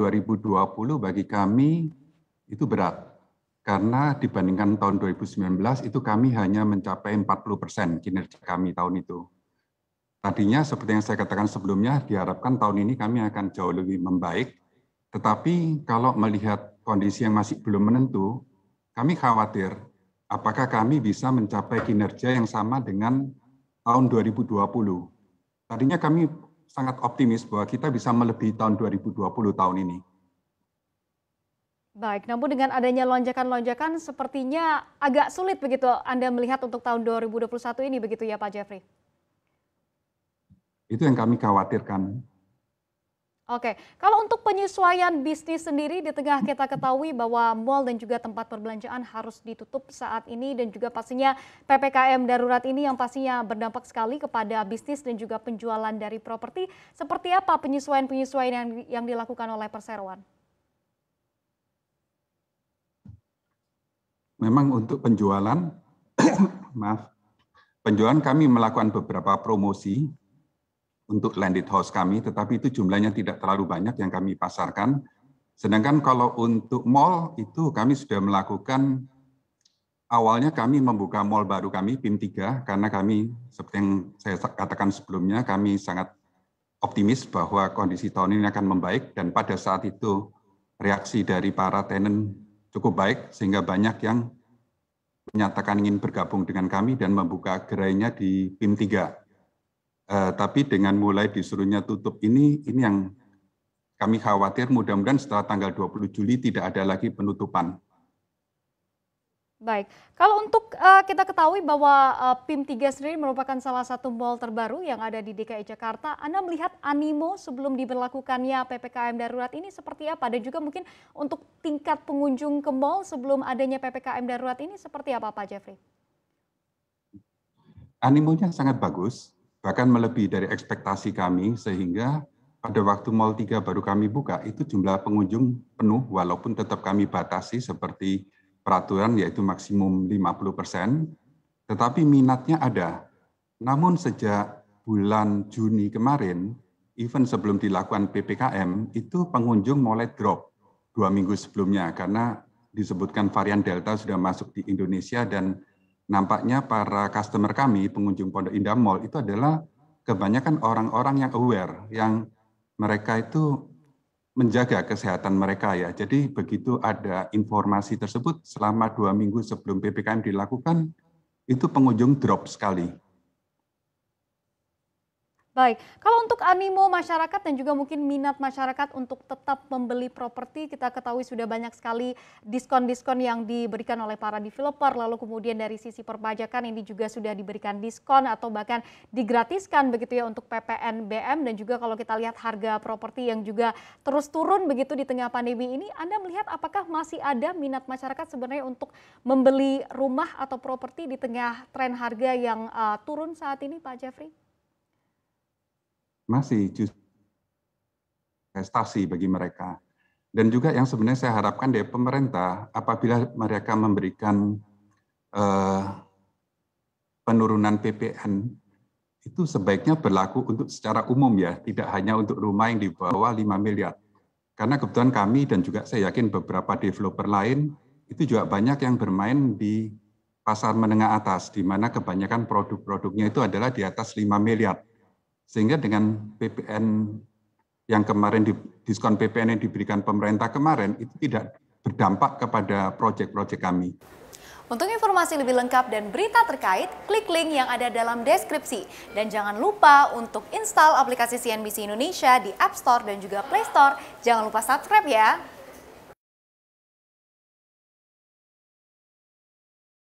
2020 bagi kami itu berat karena dibandingkan tahun 2019 itu kami hanya mencapai 40 persen kinerja kami tahun itu. Tadinya seperti yang saya katakan sebelumnya diharapkan tahun ini kami akan jauh lebih membaik, tetapi kalau melihat kondisi yang masih belum menentu, kami khawatir apakah kami bisa mencapai kinerja yang sama dengan tahun 2020. Tadinya kami sangat optimis bahwa kita bisa melebihi tahun 2020 tahun ini. Baik, namun dengan adanya lonjakan-lonjakan sepertinya agak sulit begitu Anda melihat untuk tahun 2021 ini begitu ya Pak Jeffrey? Itu yang kami khawatirkan. Oke, kalau untuk penyesuaian bisnis sendiri di tengah kita ketahui bahwa mal dan juga tempat perbelanjaan harus ditutup saat ini dan juga pastinya PPKM darurat ini yang pastinya berdampak sekali kepada bisnis dan juga penjualan dari properti. Seperti apa penyesuaian-penyesuaian yang, yang dilakukan oleh perseroan? Memang untuk penjualan, maaf, penjualan kami melakukan beberapa promosi untuk landed house kami, tetapi itu jumlahnya tidak terlalu banyak yang kami pasarkan. Sedangkan kalau untuk mall itu kami sudah melakukan awalnya kami membuka mall baru kami PIM 3 karena kami seperti yang saya katakan sebelumnya kami sangat optimis bahwa kondisi tahun ini akan membaik dan pada saat itu reaksi dari para tenant cukup baik sehingga banyak yang menyatakan ingin bergabung dengan kami dan membuka gerainya di PIM 3. Uh, tapi dengan mulai disuruhnya tutup ini, ini yang kami khawatir mudah-mudahan setelah tanggal 20 Juli tidak ada lagi penutupan. Baik, kalau untuk uh, kita ketahui bahwa uh, eh, PIM3 sendiri merupakan salah satu mall terbaru yang ada di DKI Jakarta, Anda melihat animo sebelum diberlakukannya PPKM darurat ini seperti apa? Dan juga mungkin untuk tingkat pengunjung ke mall sebelum adanya PPKM darurat ini seperti apa Pak Jeffrey? Animonya sangat bagus, bahkan melebihi dari ekspektasi kami sehingga pada waktu Mall 3 baru kami buka itu jumlah pengunjung penuh walaupun tetap kami batasi seperti peraturan yaitu maksimum 50%, tetapi minatnya ada. Namun sejak bulan Juni kemarin, even sebelum dilakukan PPKM, itu pengunjung mulai drop dua minggu sebelumnya karena disebutkan varian Delta sudah masuk di Indonesia dan nampaknya para customer kami, pengunjung Pondok Indah Mall itu adalah kebanyakan orang-orang yang aware, yang mereka itu menjaga kesehatan mereka ya. Jadi begitu ada informasi tersebut selama dua minggu sebelum PPKM dilakukan, itu pengunjung drop sekali. Baik, kalau untuk animo masyarakat dan juga mungkin minat masyarakat untuk tetap membeli properti, kita ketahui sudah banyak sekali diskon-diskon yang diberikan oleh para developer, lalu kemudian dari sisi perpajakan ini juga sudah diberikan diskon atau bahkan digratiskan begitu ya untuk PPNBM dan juga kalau kita lihat harga properti yang juga terus turun begitu di tengah pandemi ini, Anda melihat apakah masih ada minat masyarakat sebenarnya untuk membeli rumah atau properti di tengah tren harga yang uh, turun saat ini Pak Jeffrey? masih prestasi bagi mereka. Dan juga yang sebenarnya saya harapkan dari pemerintah apabila mereka memberikan eh, penurunan PPN itu sebaiknya berlaku untuk secara umum ya, tidak hanya untuk rumah yang di bawah 5 miliar. Karena kebetulan kami dan juga saya yakin beberapa developer lain itu juga banyak yang bermain di pasar menengah atas, di mana kebanyakan produk-produknya itu adalah di atas 5 miliar. Sehingga dengan PPN yang kemarin di, diskon PPN yang diberikan pemerintah kemarin itu tidak berdampak kepada proyek-proyek kami. Untuk informasi lebih lengkap dan berita terkait, klik link yang ada dalam deskripsi. Dan jangan lupa untuk install aplikasi CNBC Indonesia di App Store dan juga Play Store. Jangan lupa subscribe ya.